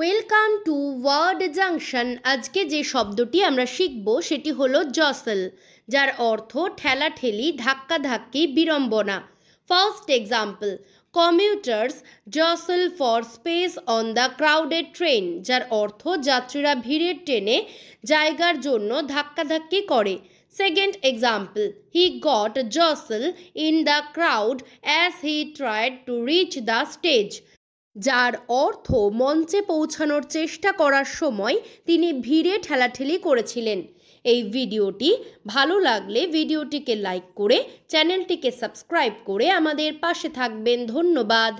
welcome to word junction আজকে যে শব্দটি আমরা শিখব সেটি হলো জসল যার অর্থ ঠেলাঠেলি ধাক্কাধাক্কি বিড়ম্বনা first example commuters jostle for space on the crowded train যার অর্থ যাত্রীরা ভিড়ের ট্রেনে জায়গার জন্য ধাক্কাধাক্কি করে second example he got jostle in the crowd as he tried to reach the stage যার অর্থ মঞ্চে পৌঁছানোর চেষ্টা করার সময় তিনি ভিড়ে ঠেলাঠেলি করেছিলেন এই ভিডিওটি ভালো লাগলে ভিডিওটিকে লাইক করে চ্যানেলটিকে সাবস্ক্রাইব করে আমাদের পাশে থাকবেন ধন্যবাদ